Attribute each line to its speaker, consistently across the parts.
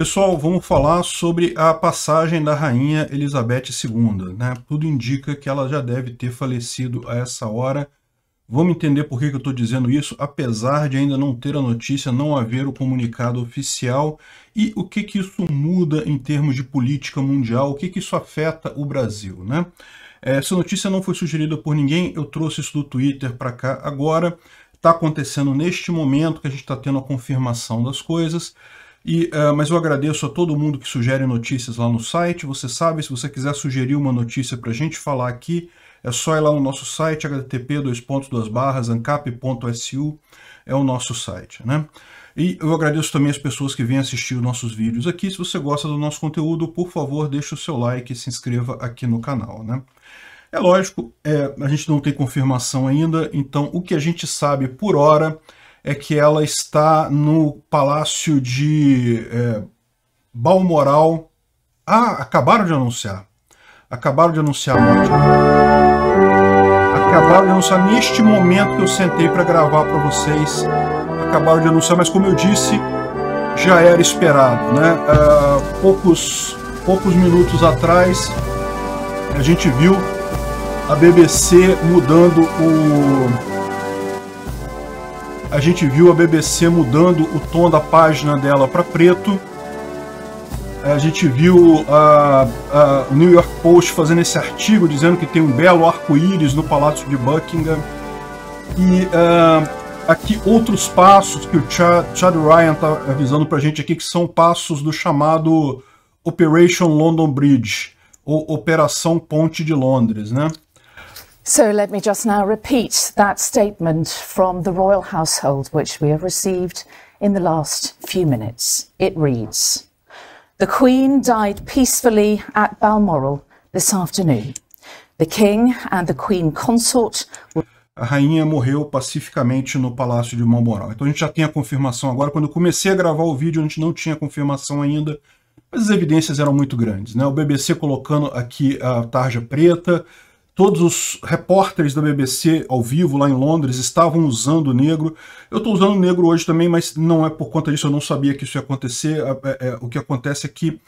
Speaker 1: Pessoal, vamos falar sobre a passagem da rainha Elizabeth II. Né? Tudo indica que ela já deve ter falecido a essa hora. Vamos entender por que, eu estou dizendo isso, apesar de ainda não ter a notícia, não haver o comunicado oficial e o que, que isso muda em termos de política mundial, o que, que isso afeta o Brasil. Né? É, essa notícia não foi sugerida por ninguém, eu trouxe isso do Twitter para cá agora. Está acontecendo neste momento que a gente está tendo a confirmação das coisas. E, uh, mas eu agradeço a todo mundo que sugere notícias lá no site. Você sabe, se você quiser sugerir uma notícia para a gente falar aqui, é só ir lá no nosso site, http ancap.su é o nosso site. Né? E eu agradeço também as pessoas que vêm assistir os nossos vídeos aqui. Se você gosta do nosso conteúdo, por favor, deixe o seu like e se inscreva aqui no canal. Né? É lógico, é, a gente não tem confirmação ainda, então o que a gente sabe por hora é que ela está no palácio de é, Balmoral. Ah, acabaram de anunciar. Acabaram de anunciar a morte. Acabaram de anunciar neste momento que eu sentei para gravar para vocês. Acabaram de anunciar, mas como eu disse, já era esperado, né? Uh, poucos, poucos minutos atrás a gente viu a BBC mudando o a gente viu a BBC mudando o tom da página dela para preto. A gente viu a, a, o New York Post fazendo esse artigo dizendo que tem um belo arco-íris no Palácio de Buckingham. E uh, aqui outros passos que o Chad, Chad Ryan está avisando para a gente aqui, que são passos do chamado Operation London Bridge, ou Operação Ponte de Londres. Né? So let me just now repeat that statement from the royal household, which we have received in the last few minutes. It reads The Queen died peacefully at Balmoral this afternoon. The King and the Queen consort. A rainha morreu pacificamente no Palácio de Balmoral. Então a gente já tem a confirmação agora. Quando eu comecei a gravar o vídeo, a gente não tinha confirmação ainda, mas as evidências eram muito grandes. Né? O BBC colocando aqui a tarja preta, Todos os repórteres da BBC ao vivo lá em Londres estavam usando o negro. Eu estou usando o negro hoje também, mas não é por conta disso, eu não sabia que isso ia acontecer. É, é, é o que acontece é que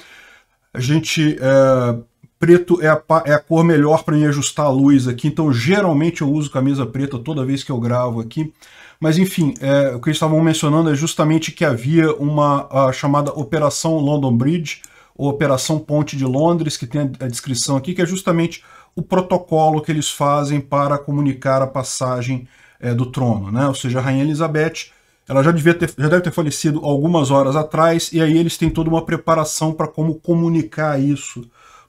Speaker 1: a gente... É, preto é a, é a cor melhor para me ajustar a luz aqui, então geralmente eu uso camisa preta toda vez que eu gravo aqui. Mas enfim, é, o que eles estavam mencionando é justamente que havia uma chamada Operação London Bridge, ou Operação Ponte de Londres, que tem a descrição aqui, que é justamente o protocolo que eles fazem para comunicar a passagem é, do trono. Né? Ou seja, a Rainha Elizabeth ela já, devia ter, já deve ter falecido algumas horas atrás, e aí eles têm toda uma preparação para como comunicar isso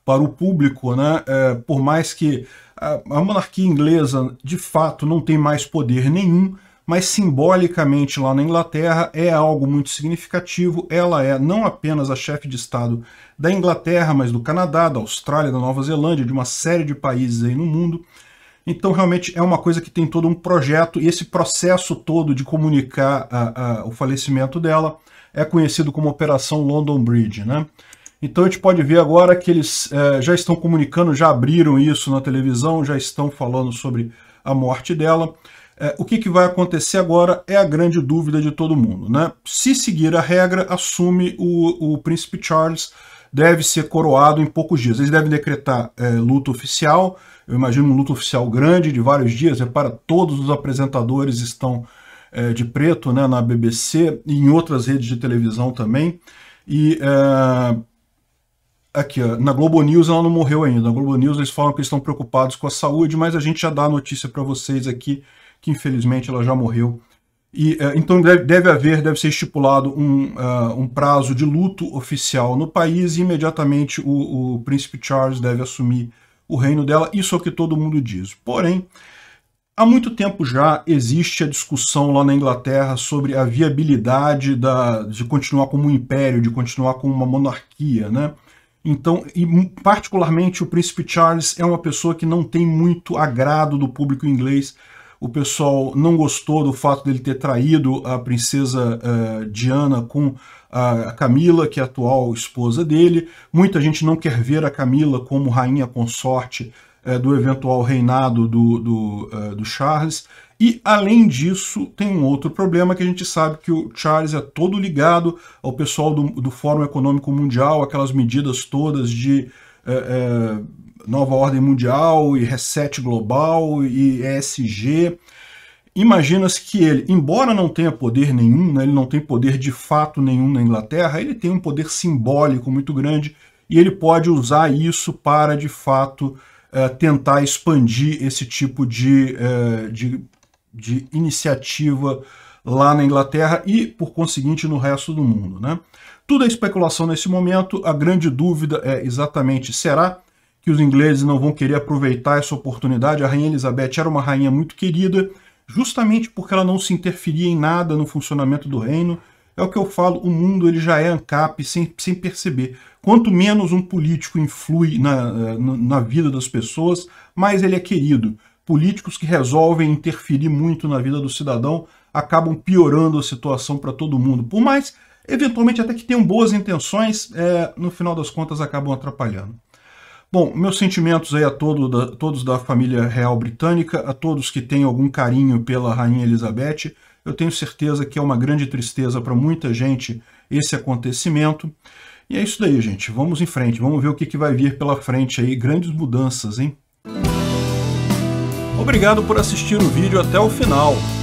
Speaker 1: para o público, né? É, por mais que a, a monarquia inglesa de fato não tem mais poder nenhum, mas simbolicamente lá na Inglaterra é algo muito significativo. Ela é não apenas a chefe de Estado da Inglaterra, mas do Canadá, da Austrália, da Nova Zelândia, de uma série de países aí no mundo. Então, realmente, é uma coisa que tem todo um projeto, e esse processo todo de comunicar o falecimento dela é conhecido como Operação London Bridge. Né? Então, a gente pode ver agora que eles é, já estão comunicando, já abriram isso na televisão, já estão falando sobre a morte dela. É, o que, que, vai acontecer agora é a grande dúvida de todo mundo. Né? Se seguir a regra, assume o, o príncipe Charles, deve ser coroado em poucos dias. Eles devem decretar é, luto oficial, eu imagino um luto oficial grande, de vários dias, Repara para todos os apresentadores estão é, de preto né, na BBC e em outras redes de televisão também. E é, aqui, ó, na Globo News ela não morreu ainda. Na Globo News eles falam que eles estão preocupados com a saúde, mas a gente já dá a notícia para vocês aqui que infelizmente ela já morreu. E, é, então deve, deve, haver, deve ser estipulado um, uh, um, prazo de luto oficial no país e imediatamente o, o, príncipe Charles deve assumir o reino dela. Isso é o que todo mundo diz. Porém, há muito tempo já existe a discussão lá na Inglaterra sobre a viabilidade da, de continuar como um império, de continuar como uma monarquia, né? Então, e particularmente o príncipe Charles é uma pessoa que não tem muito agrado do público inglês, o pessoal não gostou do fato dele ter traído a princesa uh, Diana com a Camila, que é a atual esposa dele. Muita gente não quer ver a Camila como rainha consorte uh, do eventual reinado do, do, uh, do Charles. E, além disso, tem um outro problema que a gente sabe que o Charles é todo ligado ao pessoal do, do Fórum Econômico Mundial, aquelas medidas todas de é, é, nova ordem mundial e reset global e ESG. Imagina-se que ele, embora não tenha poder nenhum, né, ele não tem poder de fato nenhum na Inglaterra, ele tem um poder simbólico muito grande e ele pode usar isso para, de fato, é, tentar expandir esse tipo de, é, de, de iniciativa lá na Inglaterra e, por conseguinte, no resto do mundo. Né? Tudo é especulação nesse momento, a grande dúvida é exatamente, será que os ingleses não vão querer aproveitar essa oportunidade? A Rainha Elizabeth era uma rainha muito querida, justamente porque ela não se interferia em nada no funcionamento do reino, é o que eu falo, o mundo ele já é ANCAP sem, sem perceber. Quanto menos um político influi na, na, na vida das pessoas, mais ele é querido. Políticos que resolvem interferir muito na vida do cidadão acabam piorando a situação para todo mundo. Por mais, eventualmente, até que tenham boas intenções, é, no final das contas acabam atrapalhando. Bom, meus sentimentos aí a todo da, todos da família real britânica, a todos que têm algum carinho pela Rainha Elizabeth. Eu tenho certeza que é uma grande tristeza para muita gente esse acontecimento. E é isso daí, gente. Vamos em frente. Vamos ver o que, que vai vir pela frente aí. Grandes mudanças, hein? Obrigado por assistir o vídeo até o final.